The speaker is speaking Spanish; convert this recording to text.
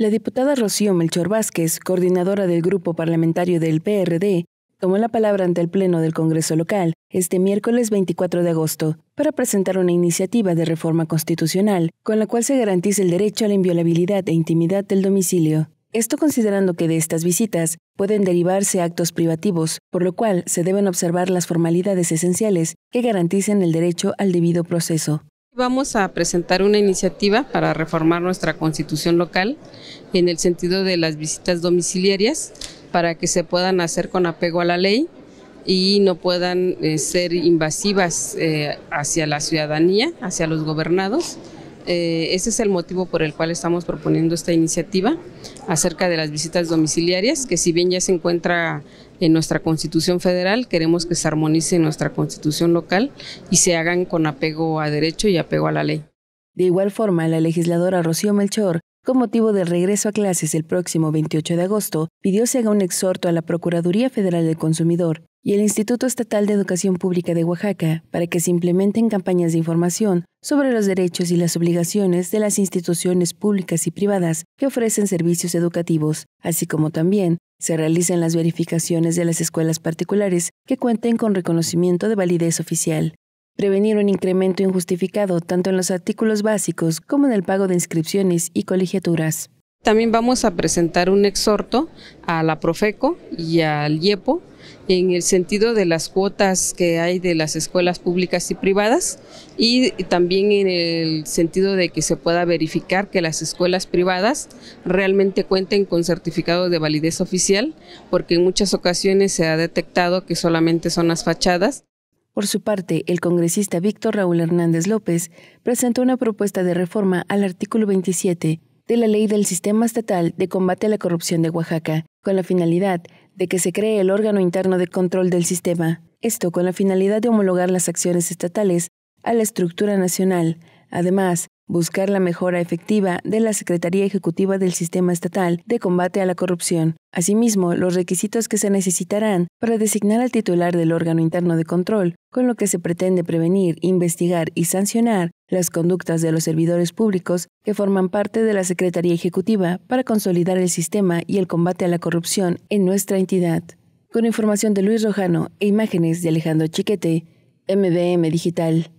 La diputada Rocío Melchor Vázquez, coordinadora del grupo parlamentario del PRD, tomó la palabra ante el Pleno del Congreso local este miércoles 24 de agosto para presentar una iniciativa de reforma constitucional con la cual se garantice el derecho a la inviolabilidad e intimidad del domicilio. Esto considerando que de estas visitas pueden derivarse actos privativos, por lo cual se deben observar las formalidades esenciales que garanticen el derecho al debido proceso. Vamos a presentar una iniciativa para reformar nuestra constitución local en el sentido de las visitas domiciliarias para que se puedan hacer con apego a la ley y no puedan eh, ser invasivas eh, hacia la ciudadanía, hacia los gobernados. Eh, ese es el motivo por el cual estamos proponiendo esta iniciativa acerca de las visitas domiciliarias, que si bien ya se encuentra en nuestra constitución federal, queremos que se armonice en nuestra constitución local y se hagan con apego a derecho y apego a la ley. De igual forma, la legisladora Rocío Melchor, con motivo del regreso a clases el próximo 28 de agosto, pidió se haga un exhorto a la Procuraduría Federal del Consumidor y el Instituto Estatal de Educación Pública de Oaxaca para que se implementen campañas de información sobre los derechos y las obligaciones de las instituciones públicas y privadas que ofrecen servicios educativos, así como también se realicen las verificaciones de las escuelas particulares que cuenten con reconocimiento de validez oficial. Prevenir un incremento injustificado tanto en los artículos básicos como en el pago de inscripciones y colegiaturas. También vamos a presentar un exhorto a la Profeco y al IEPO en el sentido de las cuotas que hay de las escuelas públicas y privadas y también en el sentido de que se pueda verificar que las escuelas privadas realmente cuenten con certificado de validez oficial, porque en muchas ocasiones se ha detectado que solamente son las fachadas. Por su parte, el congresista Víctor Raúl Hernández López presentó una propuesta de reforma al artículo 27 de la Ley del Sistema Estatal de Combate a la Corrupción de Oaxaca, con la finalidad de que se cree el órgano interno de control del sistema, esto con la finalidad de homologar las acciones estatales a la estructura nacional, además, buscar la mejora efectiva de la Secretaría Ejecutiva del Sistema Estatal de Combate a la Corrupción, asimismo los requisitos que se necesitarán para designar al titular del órgano interno de control, con lo que se pretende prevenir, investigar y sancionar las conductas de los servidores públicos que forman parte de la Secretaría Ejecutiva para consolidar el sistema y el combate a la corrupción en nuestra entidad. Con información de Luis Rojano e imágenes de Alejandro Chiquete, MDM Digital.